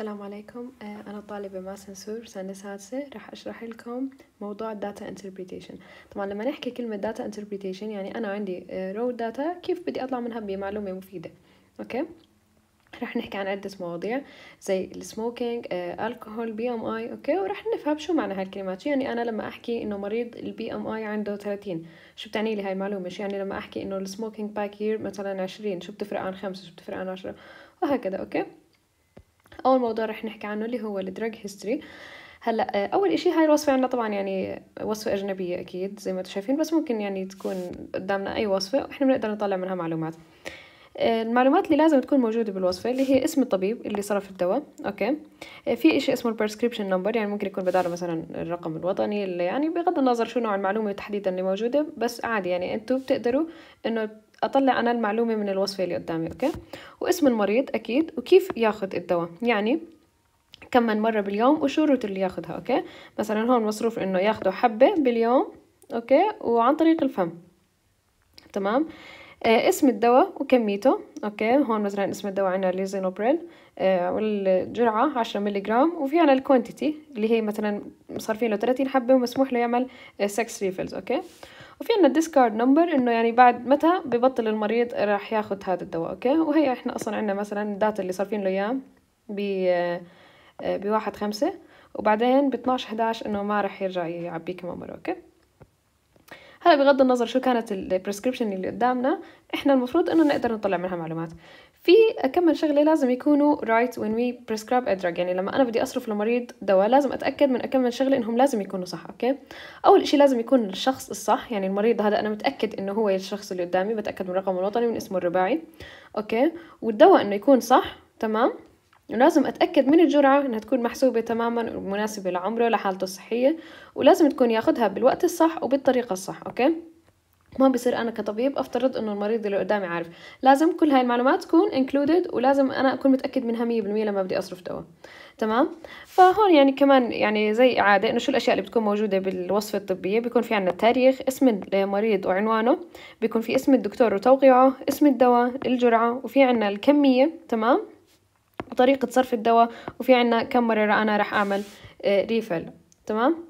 السلام عليكم آه، أنا طالبة مع سنسور سنة سادسة راح أشرح لكم موضوع Data انتربريتيشن طبعا لما نحكي كلمة داتا انتربريتيشن يعني أنا عندي آه، Raw داتا كيف بدي أطلع منها بمعلومة مفيدة أوكي راح نحكي عن عدة مواضيع زي السموكينج الكحول بي ام اي اوكي وراح نفهم شو معنى هالكلمات يعني انا لما احكي انه مريض البي ام اي عنده 30 شو بتعني لي هاي المعلومه شو يعني لما احكي انه السموكينج باك يير مثلا 20 شو بتفرق عن 5 شو بتفرق عن 10 وهكذا اوكي اول موضوع رح نحكي عنه اللي هو الدراج هيستوري هلا آه، اول إشي هاي الوصفه عندنا طبعا يعني وصفه اجنبيه اكيد زي ما انتم شايفين بس ممكن يعني تكون قدامنا اي وصفه واحنا بنقدر نطلع منها معلومات آه، المعلومات اللي لازم تكون موجودة بالوصفة اللي هي اسم الطبيب اللي صرف الدواء أوكي آه، في إشي اسمه البرسكريبشن نمبر يعني ممكن يكون بداله مثلا الرقم الوطني اللي يعني بغض النظر شو نوع المعلومة تحديدا اللي موجودة بس عادي يعني انتم بتقدروا إنه اطلع انا المعلومه من الوصفه اللي قدامي اوكي واسم المريض اكيد وكيف ياخذ الدواء يعني كم من مره باليوم وشو الروتين اللي ياخذها اوكي مثلا هون مصروف انه ياخذوا حبه باليوم اوكي وعن طريق الفم تمام آه اسم الدواء وكميته اوكي هون مثلا اسم الدواء عندنا ليزينوبريل آه والجرعه 10 ملي جرام وفي عنا الكوانتيتي اللي هي مثلا صارفين له 30 حبه ومسموح له يعمل 6 آه ريفلز اوكي وفي عنا ديسكارد نمبر انه يعني بعد متى ببطل المريض راح ياخد هذا الدواء اوكي وهي احنا اصلا عنا مثلا الداتا اللي صارفين له اياه ب آه، بواحد خمسة وبعدين ب 12 11 انه ما راح يرجع يعبيه كمان مره اوكي هلا بغض النظر شو كانت البريسكريبشن اللي قدامنا احنا المفروض انه نقدر نطلع منها معلومات في كم شغله لازم يكونوا رايت وين وي بريسكرايب ادراج يعني لما انا بدي اصرف لمريض دواء لازم اتاكد من كم شغله انهم لازم يكونوا صح اوكي اول إشي لازم يكون الشخص الصح يعني المريض هذا انا متاكد انه هو الشخص اللي قدامي بتاكد من رقمه الوطني ومن اسمه الرباعي اوكي والدواء انه يكون صح تمام ولازم أتأكد من الجرعة إنها تكون محسوبة تماما ومناسبة لعمره لحالته الصحية ولازم تكون ياخدها بالوقت الصح وبالطريقة الصح أوكي ما بصير انا كطبيب افترض انه المريض اللي قدامي عارف لازم كل هاي المعلومات تكون انكلودد ولازم انا اكون متاكد منها 100% لما بدي اصرف دواء تمام فهون يعني كمان يعني زي اعاده انه شو الاشياء اللي بتكون موجوده بالوصفه الطبيه بيكون في عندنا التاريخ اسم المريض وعنوانه بيكون في اسم الدكتور وتوقيعه اسم الدواء الجرعه وفي عندنا الكميه تمام وطريقه صرف الدواء وفي عندنا كم مره انا راح اعمل ريفل آه، تمام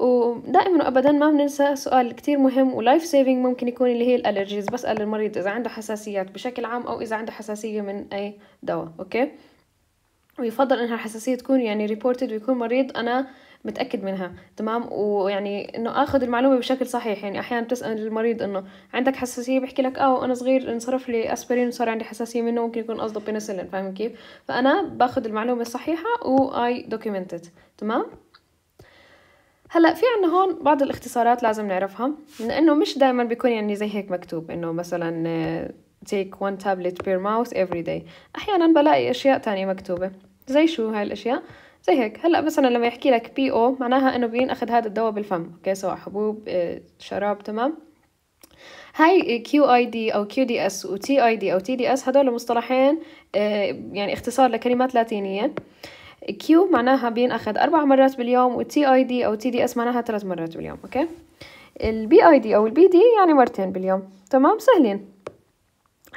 ودائما وابدا ما بننسى سؤال كتير مهم ولايف سيفينج ممكن يكون اللي هي الالرجيز بسال المريض اذا عنده حساسيات بشكل عام او اذا عنده حساسيه من اي دواء اوكي ويفضل انها الحساسيه تكون يعني ريبورتد ويكون مريض انا متاكد منها تمام ويعني انه اخذ المعلومه بشكل صحيح يعني احيانا بتسال المريض انه عندك حساسيه بيحكي لك اه وانا صغير انصرف لي اسبرين وصار عندي حساسيه منه ممكن يكون قصده بنسلين فاهم كيف فانا باخذ المعلومه الصحيحه واي دوكيومنتد تمام هلا في عنا هون بعض الاختصارات لازم نعرفها لانه مش دائما بيكون يعني زي هيك مكتوب انه مثلا آه، take one tablet per mouth every day احيانا بلاقي اشياء تانية مكتوبة زي شو هاي الاشياء زي هيك هلا مثلا لما يحكي لك بي او معناها انه بينأخذ هذا الدواء بالفم اوكي سواء حبوب آه، شراب تمام هاي كيو اي دي او كيو دي اس وتي اي دي او تي دي اس هدول مصطلحين آه، يعني اختصار لكلمات لاتينيه كيو معناها بينأخذ أربع مرات باليوم والتي اي دي أو تي دي اس معناها ثلاث مرات باليوم أوكي البي اي دي أو البي دي يعني مرتين باليوم تمام سهلين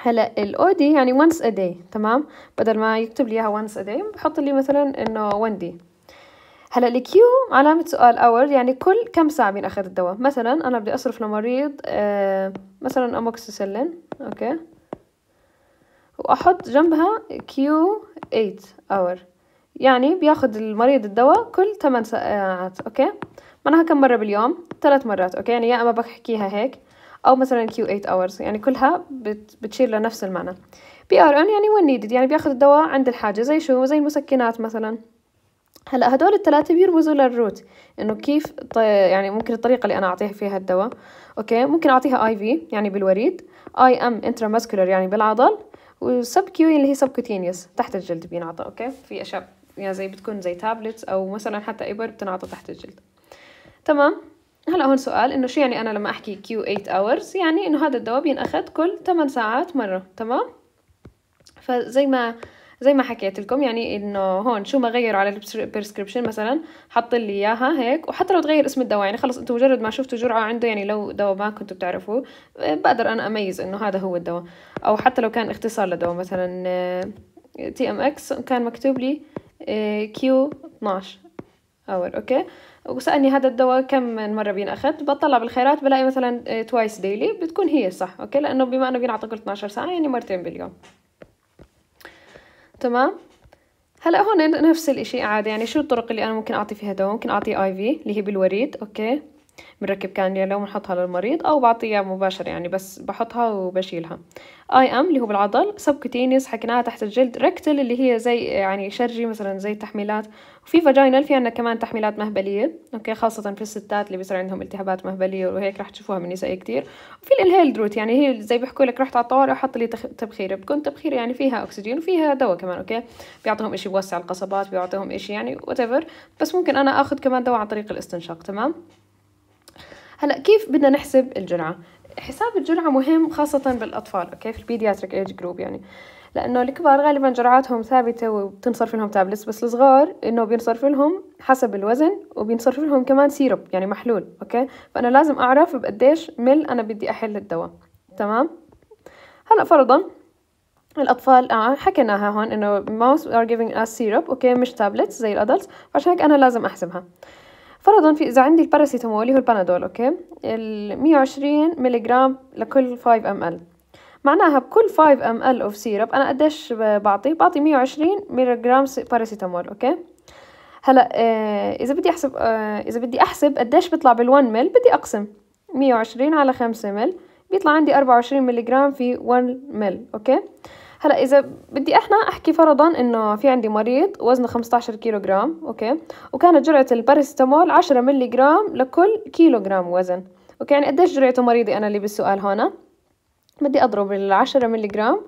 هلا الاو دي يعني once a day تمام بدل ما يكتب لي اياها once a day بحط لي مثلا انه one دي هلا الكيو علامة سؤال اور يعني كل كم ساعة بينأخذ الدواء مثلا أنا بدي أصرف لمريض آه مثلا أموكسيسيلين أوكي وأحط جنبها كيو 8 اور يعني بياخد المريض الدواء كل 8 ساعات اوكي معناها كم مرة باليوم ثلاث مرات اوكي يعني يا اما بحكيها هيك او مثلا كيو 8 اورز يعني كلها بت بتشير لنفس المعنى بي ار ان يعني وين نيدد يعني بياخد الدواء عند الحاجة زي شو زي المسكنات مثلا هلا هدول الثلاثة بيرمزوا للروت انه كيف يعني ممكن الطريقة اللي انا اعطيها فيها الدواء اوكي ممكن اعطيها اي في يعني بالوريد اي ام انتراماسكولار يعني بالعضل والسب كيو اللي هي سبكوتينيوس تحت الجلد بينعطى اوكي في اشياء يعني زي بتكون زي تابلتس او مثلا حتى ابر بتنعطى تحت الجلد تمام هلا هون سؤال انه شو يعني انا لما احكي Q8 hours يعني انه هذا الدواء بينأخذ كل 8 ساعات مره تمام فزي ما زي ما حكيت لكم يعني انه هون شو ما غيروا على البريسكربشن مثلا حط لي اياها هيك وحتى لو تغير اسم الدواء يعني خلص انتم مجرد ما شفتوا جرعه عنده يعني لو دواء ما كنتوا بتعرفوه بقدر انا اميز انه هذا هو الدواء او حتى لو كان اختصار لدواء مثلا تي ام اكس كان مكتوب لي آه، كيو 12 اور اوكي وسالني هذا الدواء كم من مره بينأخذ بطلع بالخيارات بلاقي مثلا توايس آه، ديلي بتكون هي الصح اوكي لانه بما انه بينعطى كل 12 ساعه يعني مرتين باليوم تمام هلا هون نفس الاشي عادي يعني شو الطرق اللي انا ممكن اعطي فيها دواء ممكن اعطي اي في اللي هي بالوريد اوكي بنركب كانيولا وبنحطها للمريض او بعطيها مباشره يعني بس بحطها وبشيلها اي ام اللي هو بالعضل سبكوتينيوس حكيناها تحت الجلد ريكتل اللي هي زي يعني شرجي مثلا زي التحميلات وفي فاجينال في عندنا كمان تحميلات مهبليه اوكي خاصه في الستات اللي بيصير عندهم التهابات مهبليه وهيك رح تشوفوها من النساء كثير وفي الهيلد روت يعني هي زي بيحكوا لك رحت على الطوارئ وحط لي تبخيره بكون تبخيره يعني فيها اكسجين وفيها دواء كمان اوكي بيعطيهم شيء بوسع القصبات بيعطيهم شيء يعني وات بس ممكن انا اخذ كمان دواء عن طريق الاستنشاق تمام هلا كيف بدنا نحسب الجرعه حساب الجرعه مهم خاصه بالاطفال اوكي في البيدياتريك ايج جروب يعني لانه الكبار غالبا جرعاتهم ثابته وبتنصرف لهم تابلتس بس الصغار انه بينصرف لهم حسب الوزن وبينصرف لهم كمان سيرب يعني محلول اوكي فانا لازم اعرف بقديش مل انا بدي احل الدواء تمام هلا فرضا الاطفال آه حكيناها هون انه mouse are giving us syrup اوكي مش تابلتس زي الادلتس فعشان هيك انا لازم احسبها فرضا في اذا عندي الباراسيتامول اللي هو البنادول اوكي ال 120 ملغ لكل 5 ام ال معناها بكل 5 ام ال اوف سيرب انا قديش بعطي بعطي 120 ملغ باراسيتامول اوكي هلا آه، اذا بدي احسب آه، اذا بدي احسب قديش بيطلع بال1 مل بدي اقسم 120 على 5 مل بيطلع عندي 24 ملغ في 1 مل اوكي هلا اذا بدي احنا احكي فرضا انه في عندي مريض وزنه 15 كيلو جرام اوكي وكانت جرعه الباراسيتامول 10 ملي جرام لكل كيلو جرام وزن اوكي يعني قديش جرعته مريضي انا اللي بالسؤال هون بدي اضرب ال 10 ملي جرام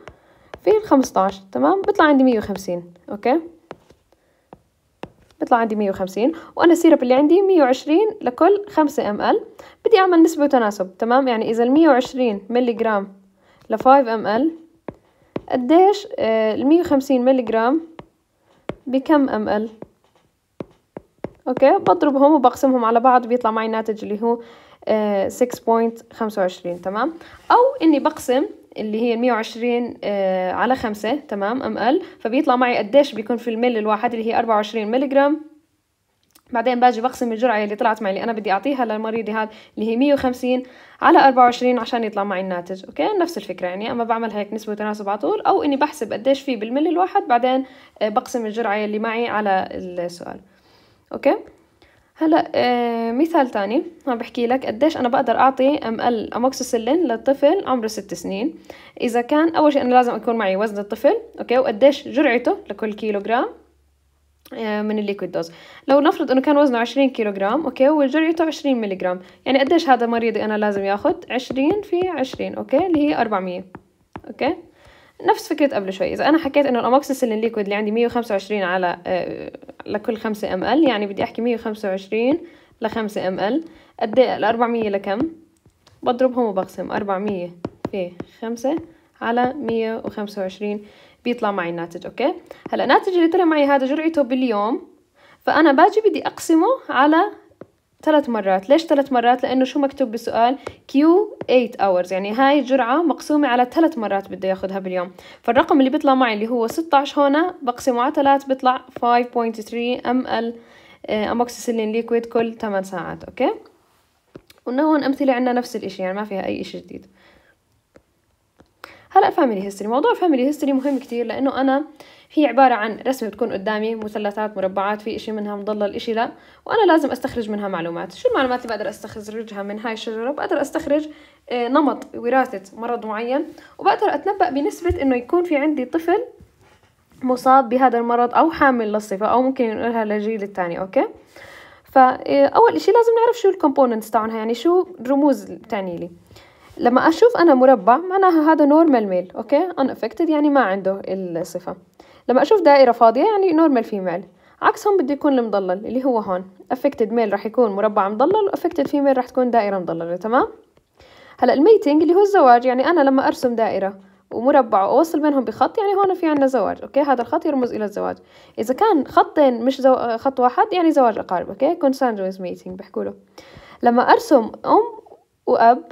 في ال 15 تمام بيطلع عندي 150 اوكي بيطلع عندي 150 وانا السيرب اللي عندي 120 لكل 5 ام ال بدي اعمل نسبه وتناسب تمام يعني اذا ال 120 ملي جرام ل 5 ام ال قديش آه، المية وخمسين ملغرام بكم ام ال اوكي بضربهم وبقسمهم على بعض بيطلع معي ناتج اللي هو 6.25 آه، تمام او اني بقسم اللي هي 120 آه، على 5 تمام ام ال فبيطلع معي قديش بيكون في الميل الواحد اللي هي 24 ملغرام بعدين باجي بقسم الجرعة اللي طلعت معي اللي أنا بدي أعطيها للمريض هذا اللي هي 150 على 24 عشان يطلع معي الناتج أوكي نفس الفكرة يعني أما بعمل هيك نسبة وتناسب على طول أو إني بحسب قديش في بالملي الواحد بعدين آه، بقسم الجرعة اللي معي على السؤال أوكي هلا آه، مثال تاني عم بحكي لك قديش انا بقدر اعطي ام ال اموكسيسيلين للطفل عمره ست سنين اذا كان اول شيء انا لازم اكون معي وزن الطفل اوكي وقديش جرعته لكل كيلو جرام آه، من الليكويد دوز لو نفرض انه كان وزنه 20 كيلو جرام اوكي وجرعته 20 ملي جرام يعني قديش هذا مريضي انا لازم ياخذ 20 في 20 اوكي اللي هي 400 اوكي نفس فكرة قبل شوي إذا أنا حكيت إنه الأموكسيسيلين ليكويد اللي عندي 125 على آه، لكل 5 ام ال يعني بدي أحكي 125 ل 5 ام ال قد إيه ال 400 لكم بضربهم وبقسم 400 في 5 على 125 بيطلع معي الناتج اوكي هلا الناتج اللي طلع معي هذا جرعته باليوم فانا باجي بدي اقسمه على ثلاث مرات ليش ثلاث مرات لانه شو مكتوب بالسؤال كيو 8 hours يعني هاي الجرعه مقسومه على ثلاث مرات بده ياخذها باليوم فالرقم اللي بيطلع معي اللي هو 16 هون بقسمه على 3 بيطلع 5.3 ml اموكسيسيلين آه، ليكويد كل 8 ساعات اوكي وهون امثله عندنا نفس الاشي يعني ما فيها اي اشي جديد هلا فاميلي هيستوري موضوع فاميلي هيستوري مهم كتير لانه انا هي عبارة عن رسمة بتكون قدامي مثلثات مربعات في إشي منها مضلل اشي لا وأنا لازم أستخرج منها معلومات شو المعلومات اللي بقدر أستخرجها من هاي الشجرة بقدر أستخرج آه، نمط وراثة مرض معين وبقدر أتنبأ بنسبة إنه يكون في عندي طفل مصاب بهذا المرض أو حامل للصفة أو ممكن ينقلها للجيل الثاني أوكي فأول آه، إشي لازم نعرف شو الكومبوننتس تاعونها يعني شو الرموز تعني لي لما أشوف أنا مربع معناها هذا نورمال ميل أوكي unaffected يعني ما عنده الصفة لما أشوف دائرة فاضية يعني نورمال فيميل عكسهم بده يكون المضلل اللي هو هون affected ميل راح يكون مربع مضلل affected فيميل راح تكون دائرة مضللة تمام هلا الميتنج اللي هو الزواج يعني أنا لما أرسم دائرة ومربع واوصل بينهم بخط يعني هون في عندنا زواج اوكي هذا الخط يرمز الى الزواج اذا كان خطين مش زو... خط واحد يعني زواج اقارب اوكي consanguineous meeting بحكوا له لما ارسم ام واب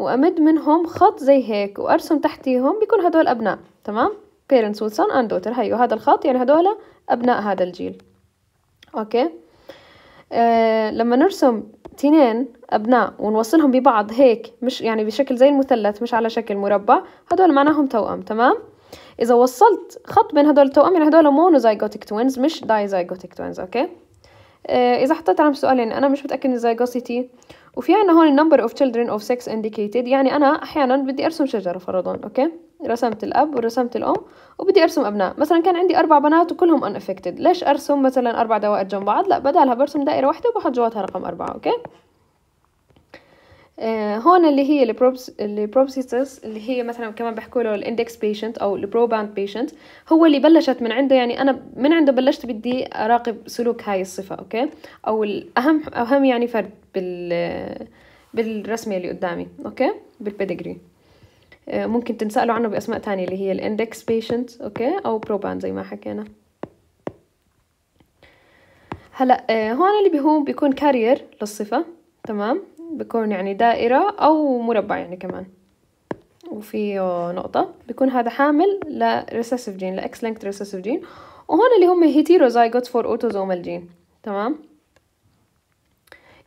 وأمد منهم خط زي هيك وأرسم تحتيهم بيكون هدول أبناء تمام parents with son and daughter هيو هذا الخط يعني هدول أبناء هذا الجيل أوكي آه لما نرسم تنين أبناء ونوصلهم ببعض هيك مش يعني بشكل زي المثلث مش على شكل مربع هدول معناهم توأم تمام إذا وصلت خط بين هدول التوأم يعني هدول مونوزايجوتيك توينز مش دايزايجوتيك توينز أوكي آه إذا حطيت عليهم سؤالين أنا مش متأكد إن زايجوسيتي وفي عنا هون number of children of sex indicated يعني أنا أحيانا بدي أرسم شجرة فرضا أوكي رسمت الأب ورسمت الأم وبدي أرسم أبناء مثلا كان عندي أربع بنات وكلهم unaffected ليش أرسم مثلا أربع دوائر جنب بعض لا بدالها برسم دائرة واحدة وبحط جواتها رقم أربعة أوكي آه، هون اللي هي البروبس البروبسيتس اللي هي مثلا كمان بحكوا له الاندكس بيشنت او البروباند بيشنت هو اللي بلشت من عنده يعني انا من عنده بلشت بدي اراقب سلوك هاي الصفه اوكي او الاهم اهم يعني فرد بال بالرسمه اللي قدامي اوكي بالبيدجري آه، ممكن تنسألوا عنه بأسماء تانية اللي هي الاندكس بيشنت اوكي او بروباند زي ما حكينا هلا آه، هون اللي بيهم بيكون كارير للصفه تمام بكون يعني دائرة أو مربع يعني كمان وفيه نقطة بيكون هذا حامل لريسيسيف جين لإكس لينكد ريسيسيف جين وهون اللي هم هيتيروزايجوت فور أوتوزومال جين تمام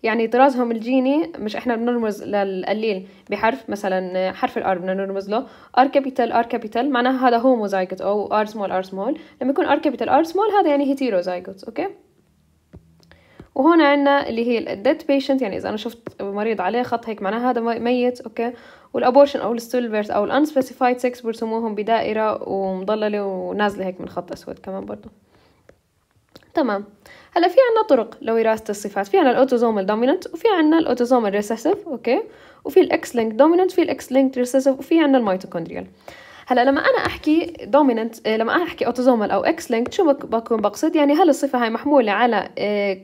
يعني طرازهم الجيني مش احنا بنرمز للقليل بحرف مثلا حرف الار بدنا نرمز له ار كابيتال ار كابيتال معناها هذا هوموزايجوت او ار سمول ار سمول لما يكون ار كابيتال ار سمول هذا يعني هيتيروزايجوت اوكي وهون عندنا اللي هي الديد بيشنت يعني اذا انا شفت مريض عليه خط هيك معناها هذا ميت اوكي والابورشن او بيرث او الانسبيسيفايد سكس برسموهم بدائره ومضلله ونازله هيك من خط اسود كمان برضه تمام هلا في عنا طرق لوراثة الصفات في عنا الاوتوزومال دوميننت وفي عنا الاوتوزومال ريسيسيف اوكي وفي الاكس لينك دوميننت في الاكس لينك ريسيسيف وفي عنا الميتوكوندريال هلا لما انا احكي دوميننت آه، لما احكي اوتوزومال او اكس لينك شو بكون بقصد يعني هل الصفه هاي محموله على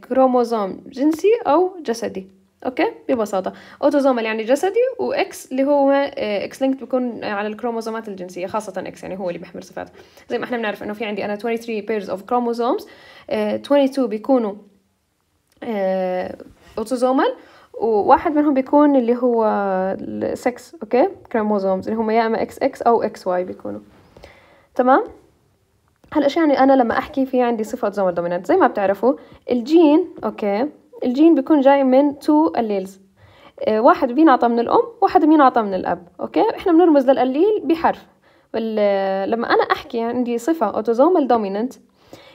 كروموزوم آه، جنسي او جسدي اوكي ببساطه اوتوزومال يعني جسدي واكس اللي هو اكس لينك بيكون على الكروموزومات الجنسيه خاصه اكس يعني هو اللي بيحمل صفات زي ما احنا بنعرف انه في عندي انا 23 pairs of chromosomes 22 آه، بيكونوا اوتوزومال وواحد منهم بيكون اللي هو السكس اوكي كروموزومز اللي هم يا اما اكس اكس او اكس واي بيكونوا تمام هالاشياء يعني انا لما احكي في عندي صفه اوتوزومال دومينانت زي ما بتعرفوا الجين اوكي الجين بيكون جاي من تو الليلز آه، واحد بينعطى من الام واحد بينعطى من الاب اوكي احنا بنرمز للقليل بحرف لما انا احكي عندي صفه اوتوزومال دومينانت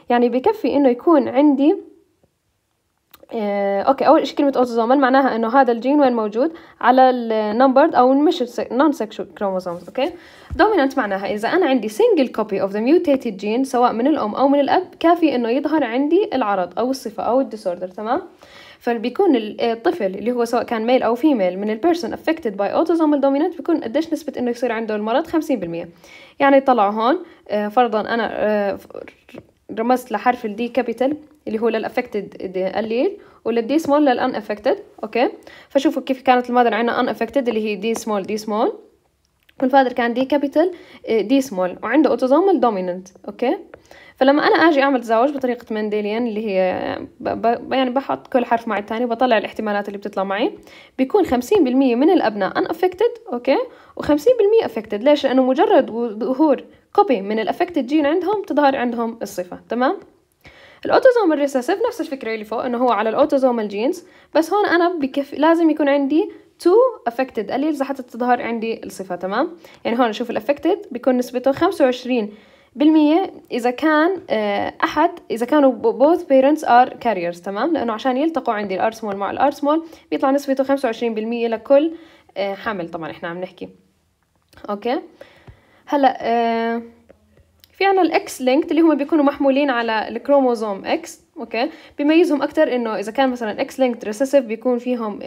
يعني بكفي انه يكون عندي آه، اوكي اول شيء كلمه اوتوزومال معناها انه هذا الجين وين موجود على النمبرد او مش نون سيكشوال كروموزومز اوكي دومينانت معناها اذا انا عندي سنجل كوبي اوف ذا ميوتيتد جين سواء من الام او من الاب كافي انه يظهر عندي العرض او الصفه او الديسوردر تمام فبيكون الطفل اللي هو سواء كان ميل او فيميل من البيرسون افكتد باي اوتوزومال دومينانت بيكون قديش نسبه انه يصير عنده المرض 50% يعني طلعوا هون آه، فرضا انا آه، رمزت لحرف الدي كابيتال اللي هو للأفكتد الليل إيه، وللدي سمول للأن أفكتد أوكي فشوفوا كيف كانت المادر عندنا أن أفكتد اللي هي دي سمول دي سمول والفادر كان دي كابيتال دي سمول وعنده اوتوزومال دوميننت أوكي فلما أنا أجي أعمل تزاوج بطريقة مندليان اللي هي يعني بحط كل حرف مع التاني بطلع الاحتمالات اللي بتطلع معي بيكون خمسين بالمية من الأبناء أن أفكتد أوكي وخمسين بالمية أفكتد ليش؟ لأنه مجرد ظهور كوبي من الأفكتد جين عندهم تظهر عندهم الصفة تمام؟ الاوتوزوم الريسيسيف نفس الفكره اللي فوق انه هو على الاوتوزوم الجينز بس هون انا بكف لازم يكون عندي تو افكتد قليل لحتى تظهر عندي الصفة تمام يعني هون شوف الافكتد بيكون نسبته 25 بالمية إذا كان آه، أحد إذا كانوا both parents are carriers تمام لأنه عشان يلتقوا عندي الار سمول مع الار سمول بيطلع نسبته خمسة وعشرين بالمية لكل آه، حامل طبعا إحنا عم نحكي أوكي هلأ آه، في عنا الاكس لينك اللي هما بيكونوا محمولين على الكروموزوم اكس اوكي بيميزهم اكثر انه اذا كان مثلا اكس لينكد ريسيسيف بيكون فيهم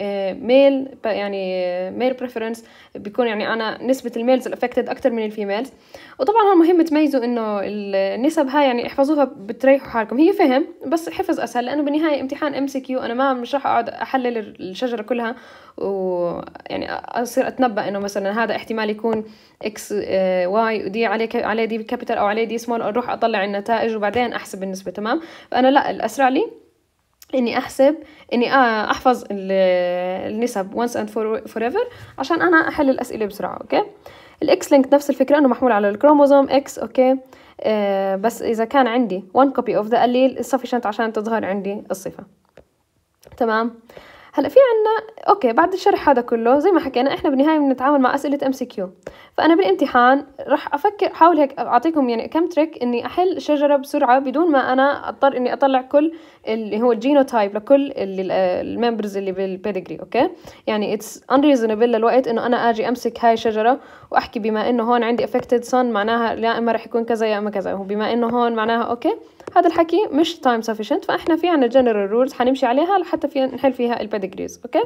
ميل آه، يعني ميل آه، بريفرنس بيكون يعني انا نسبه الميلز الافكتد اكثر من الفيميلز وطبعا هون مهم تميزوا انه النسب هاي يعني احفظوها بتريحوا حالكم هي فهم بس حفظ اسهل لانه بالنهايه امتحان ام سي كيو انا ما مش راح اقعد احلل الشجره كلها ويعني اصير اتنبا انه مثلا هذا احتمال يكون اكس آه، واي ودي عليه عليه دي كابيتال او عليه دي سمول اروح اطلع النتائج وبعدين احسب النسبه تمام فانا لا الأسرع لي اني احسب اني احفظ النسب once and forever عشان انا احل الاسئله بسرعه اوكي الاكس لينك نفس الفكره انه محمول على الكروموزوم اكس اوكي آه، بس اذا كان عندي one copy of the allele sufficient عشان تظهر عندي الصفه تمام هلا في عنا اوكي بعد الشرح هذا كله زي ما حكينا احنا بالنهايه بنتعامل مع اسئله ام سي كيو فانا بالامتحان راح افكر احاول هيك اعطيكم يعني كم تريك اني احل شجره بسرعه بدون ما انا اضطر اني اطلع كل اللي هو الجينوتايب لكل الممبرز اللي بالبيدجري اوكي يعني اتس انريزونبل للوقت انه انا اجي امسك هاي الشجره واحكي بما انه هون عندي افكتد سن معناها يا اما راح يكون كذا يا اما كذا وبما انه هون معناها اوكي هذا الحكي مش تايم سفيشنت فاحنا في عنا جنرال رولز حنمشي عليها لحتى في نحل فيها البيدجريز اوكي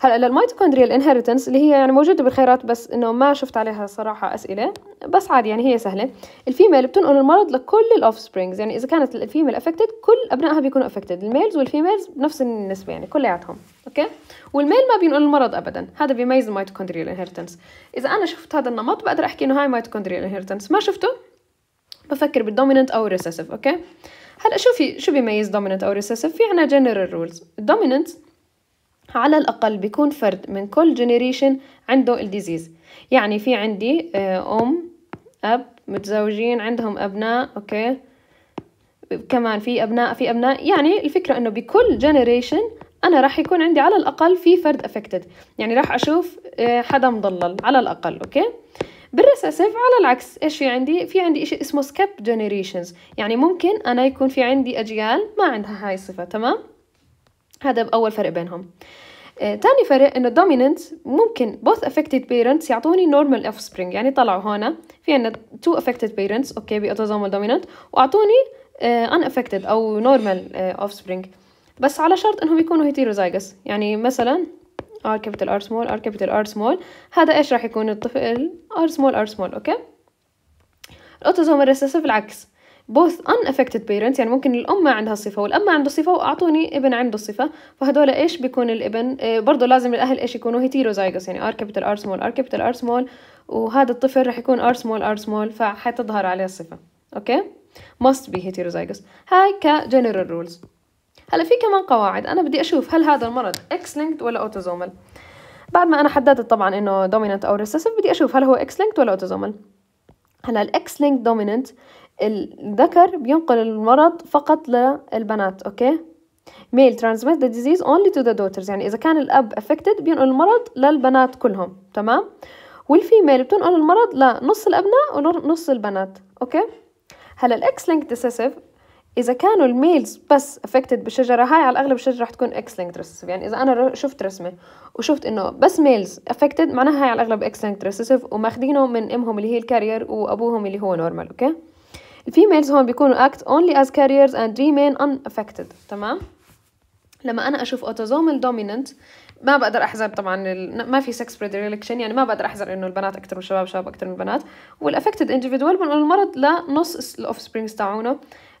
هلا للميتوكوندريال انهيرتنس اللي هي يعني موجوده بالخيرات بس انه ما شفت عليها صراحه اسئله بس عادي يعني هي سهله الفيميل بتنقل المرض لكل الاوف سبرينجز يعني اذا كانت الفيميل افكتد كل ابنائها بيكونوا افكتد الميلز والفيميلز بنفس النسبه يعني كلياتهم اوكي والميل ما بينقل المرض ابدا هذا بيميز الميتوكوندريال انهيرتنس اذا انا شفت هذا النمط بقدر احكي انه هاي ميتوكوندريال انهيرتنس ما شفته بفكر بالدوميننت او ريسيسيف اوكي هلا شو في شو بيميز دوميننت او ريسيسيف في عنا جنرال رولز الدوميننت على الأقل بيكون فرد من كل جنريشن عنده الديزيز يعني في عندي آه، أم أب متزوجين عندهم أبناء أوكي كمان في أبناء في أبناء يعني الفكرة إنه بكل جنريشن أنا راح يكون عندي على الأقل في فرد أفكتد يعني راح أشوف آه، حدا مضلل على الأقل أوكي بالريسيسيف على العكس ايش في عندي في عندي شيء اسمه سكيب جينيريشنز يعني ممكن انا يكون في عندي اجيال ما عندها هاي الصفه تمام هذا اول فرق بينهم آه، تاني فرق انه dominant ممكن both affected parents يعطوني normal offspring يعني طلعوا هون في عندنا two affected parents اوكي بأوتوزومال dominant واعطوني آه، unaffected او normal آه، offspring بس على شرط انهم يكونوا heterozygous يعني مثلا ار capital ار سمول ار capital ار سمول هذا ايش راح يكون الطفل ار سمول ار سمول اوكي الاوتوزوم الريسيسيف العكس both unaffected parents يعني ممكن الأم ما عندها الصفة والأب ما عنده الصفة وأعطوني ابن عنده الصفة فهدول إيش بيكون الابن آه، برضو برضه لازم الأهل إيش يكونوا هيتيروزايجوس يعني ار capital ار سمول ار capital ار سمول وهذا الطفل رح يكون ار سمول ار سمول فحتظهر عليه الصفة أوكي must be heterozygous هاي ك general rules هلا في كمان قواعد انا بدي اشوف هل هذا المرض اكس لينكد ولا اوتوزومال بعد ما انا حددت طبعا انه دوميننت او ريسيسيف بدي اشوف هل هو اكس لينكد ولا اوتوزومال هلا الاكس لينكد دوميننت الذكر بينقل المرض فقط للبنات اوكي ميل ترانسميت the disease only to the daughters يعني إذا كان الأب افكتد بينقل المرض للبنات كلهم تمام والفيميل بتنقل المرض لنص الأبناء ونص البنات أوكي هلا الإكس linked recessive اذا كانوا الميلز بس افكتد بالشجره هاي على الاغلب الشجره رح تكون اكس لينك ريسيسيف يعني اذا انا شفت رسمه وشفت انه بس ميلز افكتد معناها هاي على الاغلب اكس لينك ريسيسيف وماخذينه من امهم اللي هي الكارير وابوهم اللي هو نورمال اوكي الفيميلز هون بيكونوا act only as carriers and remain unaffected تمام لما انا اشوف autosomal dominant ما بقدر احزر طبعا ال... ما في سكس بريدريكشن يعني ما بقدر احزر انه البنات اكثر من الشباب شباب اكثر من البنات والافكتد individual بنقول المرض لنص الاوف سبرينجز تاعونه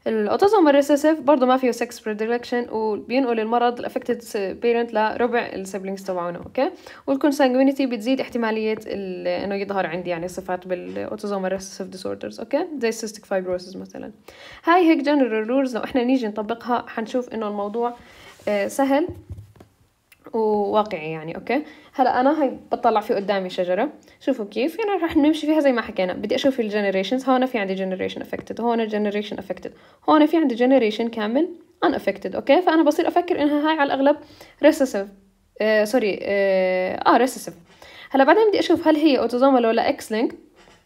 الاوتيزم الريسيسيف برضه ما فيه سكس بريدكشن وبينقل المرض الافكتد بيرنت لربع السبلينجز تبعونه اوكي والكونسانجوينيتي بتزيد احتماليه انه يظهر عندي يعني صفات بالاوتيزم الريسيسيف ديسوردرز اوكي زي السيستيك فايبروسيس مثلا هاي هيك جنرال رولز لو احنا نيجي نطبقها حنشوف انه الموضوع آه، سهل وواقعي يعني اوكي هلا انا بطلع في قدامي شجره شوفوا كيف يعني رح نمشي فيها زي ما حكينا بدي اشوف الجنريشنز هون في عندي جنريشن افكتد هون جنريشن افكتد هون في عندي جنريشن كامل ان افكتد اوكي فانا بصير افكر انها هاي على الاغلب ريسيسيف سوري آه،, اه, آه ريسيسيف هلا بعدين بدي اشوف هل هي اوتوزومال ولا اكس لينك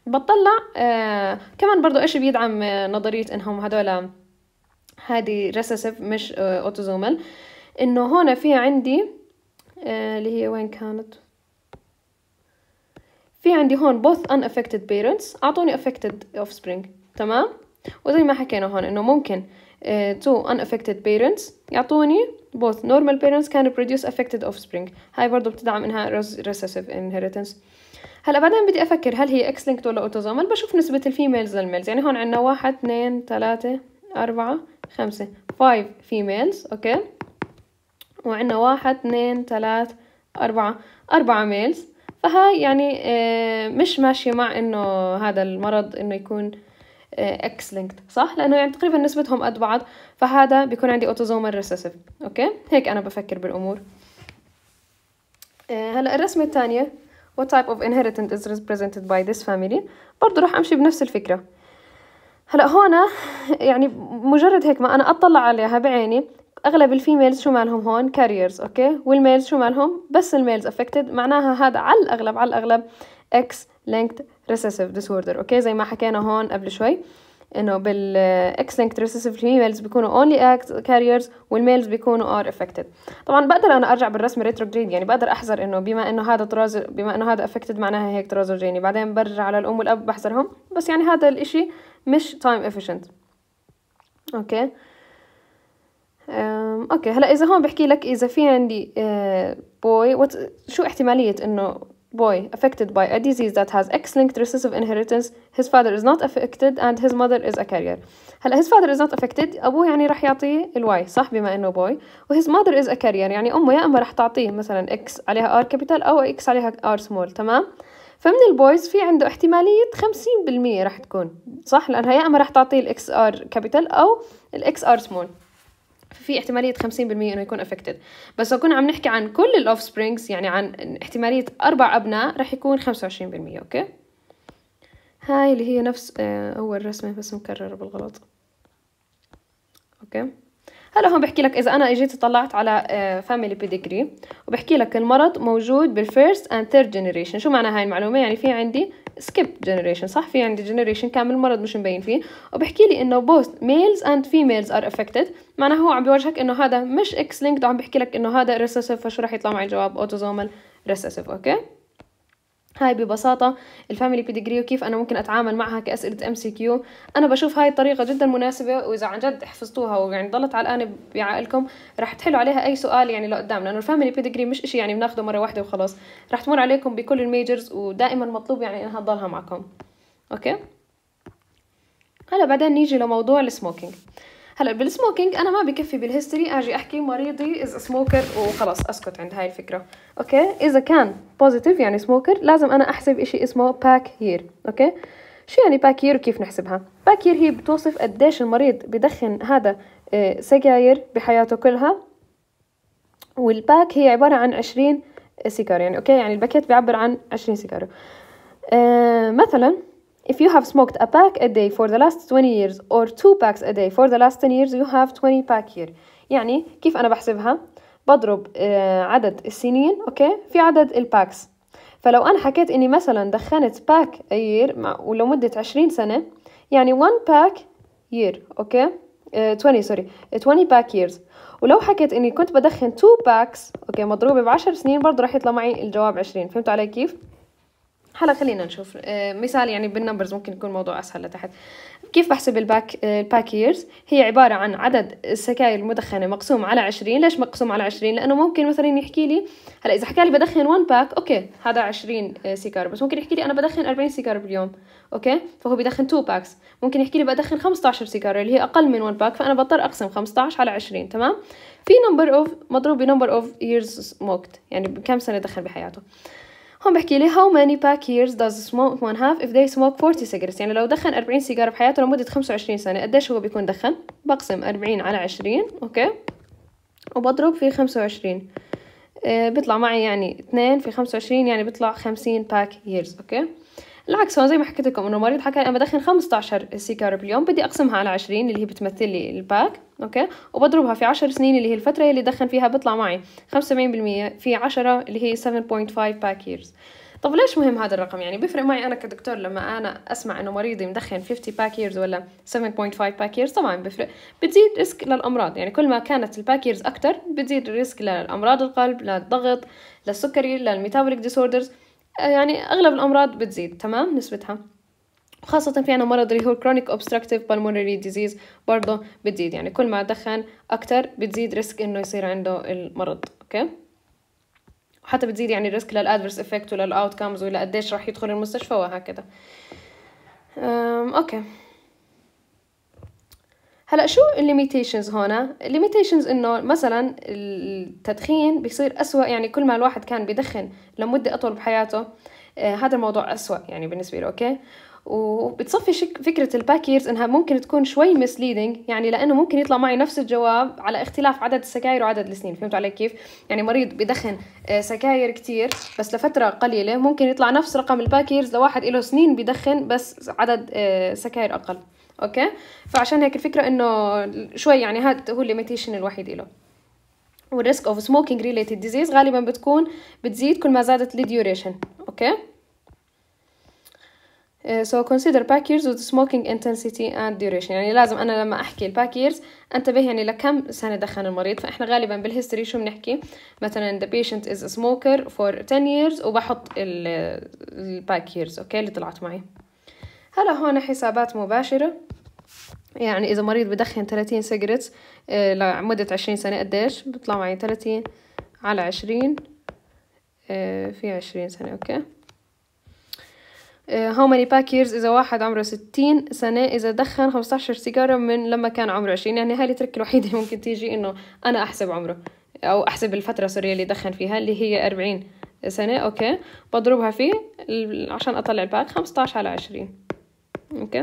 بطلع آه كمان برضو ايش بيدعم آه، نظريه انهم هدول هذه ريسيسيف مش آه اوتوزومال انه هون في عندي آه، اللي هي وين كانت في عندي هون both unaffected parents أعطوني affected offspring تمام وزي ما حكينا هون إنه ممكن uh, two unaffected parents يعطوني both normal parents can produce affected offspring هاي برضو بتدعم إنها recessive inheritance هلا بعدين بدي أفكر هل هي X linked ولا أوتوزومال بشوف نسبة الفيميلز للميلز يعني هون عندنا واحد اثنين ثلاثة أربعة خمسة five females أوكي okay. وعنا واحد اثنين ثلاث أربعة أربعة ميلز فهاي يعني آه، مش ماشية مع إنه هذا المرض إنه يكون اكس آه، لينكت صح لانه يعني تقريبا نسبتهم قد بعض فهذا بيكون عندي اوتوزوم ريسيسيف اوكي هيك انا بفكر بالامور آه، هلا الرسمه الثانيه what type of inheritance is represented by this family برضه راح امشي بنفس الفكره هلا هون يعني مجرد هيك ما انا اطلع عليها بعيني اغلب الفيميلز شو مالهم هون كاريرز اوكي والميلز شو مالهم بس الميلز افكتد معناها هذا على الاغلب على الاغلب اكس لينكد ريسيسيف ديسوردر اوكي زي ما حكينا هون قبل شوي انه بالاكس لينكد ريسيسيف فيميلز بيكونوا اونلي كاريرز والميلز بيكونوا ار افكتد طبعا بقدر انا ارجع بالرسم ريتروجريد يعني بقدر احذر انه بما انه هذا طراز بما انه هذا افكتد معناها هيك ترازوجيني بعدين برجع على الام والاب بحذرهم بس يعني هذا الاشي مش تايم افيشنت اوكي اوكي هلا اذا هون بحكي لك اذا في عندي بوي آه، uh, شو احتماليه انه boy affected by a disease that has X-linked recessive inheritance his father is not affected and his mother is a carrier هلا his father is not affected أبوه يعني راح يعطيه الواي صح بما إنه boy و his mother is a carrier يعني أمه يا إما راح تعطيه مثلا X عليها R capital أو X عليها R small تمام فمن البويز في عنده احتمالية خمسين بالمية رح تكون صح لأنها يا إما رح تعطيه الإكس آر كابيتال أو الإكس آر سمول في احتماليه 50% انه يكون افكتد بس لو كنا عم نحكي عن كل الاوف سبرينجز يعني عن احتماليه اربع ابناء رح يكون 25% اوكي هاي اللي هي نفس آه، اول رسمه بس مكرره بالغلط اوكي هلا هون بحكي لك اذا انا اجيت طلعت على فاميلي آه، بيديجري وبحكي لك المرض موجود بالفيرست اند ثيرد جنريشن شو معنى هاي المعلومه يعني في عندي سكيب جنريشن صح في عندي جنريشن كامل المرض مش مبين فيه وبحكي لي انه بوست ميلز اند فيميلز ار افكتد معناها هو عم بيوجهك انه هذا مش اكس لينكد وعم بحكي لك انه هذا ريسيسيف فشو راح يطلع معي الجواب اوتوزومال ريسيسيف اوكي هاي ببساطة الفاميلي بيدجري وكيف أنا ممكن أتعامل معها كأسئلة ام سي كيو أنا بشوف هاي الطريقة جدا مناسبة وإذا عن جد حفظتوها ويعني ضلت على الآن بعقلكم رح تحلوا عليها أي سؤال يعني لقدام لأنه الفاميلي بيدجري مش إشي يعني بناخده مرة واحدة وخلاص رح تمر عليكم بكل الميجرز ودائما مطلوب يعني إنها تضلها معكم أوكي هلا بعدين نيجي لموضوع السموكينج هلا بالسموكينج انا ما بكفي بالهيستوري اجي احكي مريضي از سموكر وخلص اسكت عند هاي الفكره اوكي اذا كان بوزيتيف يعني سموكر لازم انا احسب إشي اسمه باك هير اوكي شو يعني باك يير وكيف نحسبها باك يير هي بتوصف قديش المريض بدخن هذا آه، سجاير بحياته كلها والباك هي عبارة عن عشرين سيجارة يعني أوكي يعني الباكيت بيعبر عن عشرين سيجارة أه مثلا If you have smoked a pack a day for the last 20 years or two packs a day for the last 10 years you have 20 pack year يعني كيف أنا بحسبها بضرب آه، عدد السنين أوكي في عدد الباكس فلو أنا حكيت إني مثلا دخنت باك a year ولو مدة 20 سنة يعني one pack year أوكي 20 سوري 20 باك years ولو حكيت اني كنت بدخن 2 باكس اوكي مضروبه ب 10 سنين برضه راح يطلع معي الجواب 20 فهمتوا علي كيف هلا خلينا نشوف آه، مثال يعني بالنمبرز ممكن يكون الموضوع اسهل لتحت كيف بحسب الباك الباك ييرز هي عباره عن عدد السكاير المدخنه مقسوم على 20 ليش مقسوم على 20 لانه ممكن مثلا يحكي لي هلا اذا حكى لي بدخن 1 باك اوكي هذا 20 آه، سيجار بس ممكن يحكي لي انا بدخن 40 سيجار باليوم اوكي فهو بدخن 2 باكس ممكن يحكي لي بدخن 15 سيجار اللي هي اقل من 1 باك فانا بضطر اقسم 15 على 20 تمام في نمبر اوف مضروب بنمبر اوف ييرز سموكت يعني كم سنه دخن بحياته هون بحكي لي how many pack years does smoke one have if they smoke 40 cigarettes يعني لو دخن 40 سيجارة بحياته لمدة 25 سنة قديش هو بيكون دخن بقسم 40 على 20 اوكي وبضرب في 25 آه بيطلع معي يعني 2 في 25 يعني بيطلع 50 pack years اوكي العكس هو زي ما حكيت لكم انه المريض حكى انا بدخن 15 سيجاره باليوم بدي اقسمها على 20 اللي هي بتمثل لي الباك اوكي وبضربها في 10 سنين اللي هي الفتره اللي دخن فيها بيطلع معي 75% في 10 اللي هي 7.5 باك ييرز طب ليش مهم هذا الرقم يعني بيفرق معي انا كدكتور لما انا اسمع انه مريضي مدخن 50 باك ييرز ولا 7.5 باك ييرز طبعا بيفرق بتزيد ريسك للامراض يعني كل ما كانت الباك ييرز اكثر بتزيد ريسك للامراض القلب للضغط للسكري للميتابوليك ديسوردرز آه، يعني أغلب الأمراض بتزيد تمام نسبتها وخاصة في عنا مرض اللي هو chronic obstructive pulmonary disease برضه بتزيد يعني كل ما دخن أكتر بتزيد ريسك إنه يصير عنده المرض أوكي وحتى بتزيد يعني الريسك للادفرس افكت وللأوتكمز كامز راح يدخل المستشفى وهكذا أوكي هلا شو الليميتيشنز هون الليميتيشنز انه مثلا التدخين بيصير أسوأ يعني كل ما الواحد كان بيدخن لمده اطول بحياته آه هذا الموضوع أسوأ يعني بالنسبه له اوكي وبتصفي شك فكرة الباكيرز إنها ممكن تكون شوي مسليدنج يعني لأنه ممكن يطلع معي نفس الجواب على اختلاف عدد السكاير وعدد السنين فهمتوا علي كيف؟ يعني مريض بدخن آه، سكاير كتير بس لفترة قليلة ممكن يطلع نفس رقم الباكيرز لواحد له سنين بدخن بس عدد آه، سكاير أقل اوكي فعشان هيك الفكره انه شوي يعني هذا هو الليميتيشن الوحيد له والريسك اوف سموكينج ريليتد ديزيز غالبا بتكون بتزيد كل ما زادت الديوريشن اوكي سو كونسيدر باك ييرز with انتنسيتي اند and يعني لازم انا لما احكي الباك ييرز انتبه يعني لكم سنه دخن المريض فاحنا غالبا بالهيستوري شو بنحكي مثلا ذا بيشنت از سموكر فور 10 ييرز وبحط الباك ييرز اوكي اللي طلعت معي هلا هون حسابات مباشرة يعني إذا مريض بدخن 30 سيجرت آه، لمدة عشرين سنة قديش بيطلع معي ثلاثين على عشرين آه، في عشرين سنة أوكي هاو ماني باك ييرز إذا واحد عمره ستين سنة إذا دخن خمستاشر سيجارة من لما كان عمره عشرين يعني هاي الترك الوحيدة اللي ممكن تيجي إنه أنا أحسب عمره أو أحسب الفترة سوري اللي دخن فيها اللي هي أربعين سنة أوكي بضربها فيه عشان أطلع الباك خمستاش على عشرين اوكي